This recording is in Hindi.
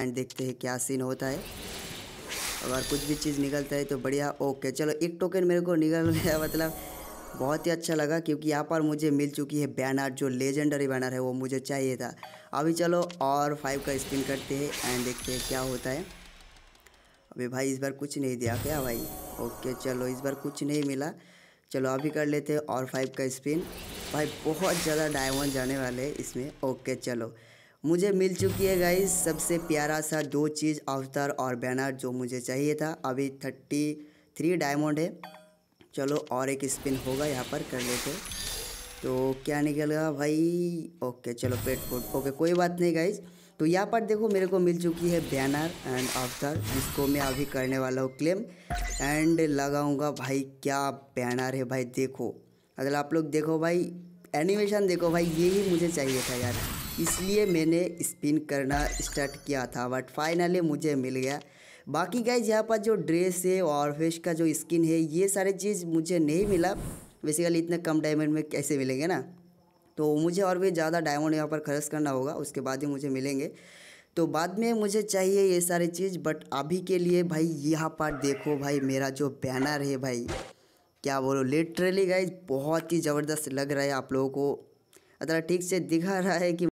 एंड देखते हैं क्या सीन होता है अगर कुछ भी चीज़ निकलता है तो बढ़िया ओके चलो एक टोकन मेरे को निकल गया मतलब बहुत ही अच्छा लगा क्योंकि यहाँ पर मुझे मिल चुकी है बैनर जो लेजेंडरी बैनर है वो मुझे चाहिए था अभी चलो और फाइव का स्पिन करते हैं एंड देखते हैं क्या होता है अभी भाई इस बार कुछ नहीं दिया क्या भाई ओके चलो इस बार कुछ नहीं मिला चलो अभी कर लेते हैं और फाइव का स्पिन भाई बहुत ज़्यादा डायमंड जाने वाले हैं इसमें ओके चलो मुझे मिल चुकी है गाइज सबसे प्यारा सा दो चीज़ अवतार और बैनर जो मुझे चाहिए था अभी थर्टी थ्री डायमंड है चलो और एक स्पिन होगा यहाँ पर कर लेते तो क्या निकलगा भाई ओके चलो पेट फूट ओके कोई बात नहीं गाइज तो यहाँ पर देखो मेरे को मिल चुकी है बैनर एंड अवतार जिसको मैं अभी करने वाला हूँ क्लेम एंड लगाऊँगा भाई क्या बैनर है भाई देखो अगर आप लोग देखो भाई एनिमेशन देखो भाई यही मुझे चाहिए था यार इसलिए मैंने स्पिन करना स्टार्ट किया था बट फाइनली मुझे मिल गया बाकी गाइज यहाँ पर जो ड्रेस है और फेस का जो स्किन है ये सारे चीज़ मुझे नहीं मिला बेसिकली इतने कम डायमंड में कैसे मिलेंगे ना तो मुझे और भी ज़्यादा डायमंड यहाँ पर खर्च करना होगा उसके बाद ही मुझे मिलेंगे तो बाद में मुझे चाहिए ये सारी चीज़ बट अभी के लिए भाई यहाँ पर देखो भाई मेरा जो बैनर है भाई क्या बोलो लिटरली गाइज बहुत ही ज़बरदस्त लग रहा है आप लोगों को अदर ठीक से दिखा रहा है कि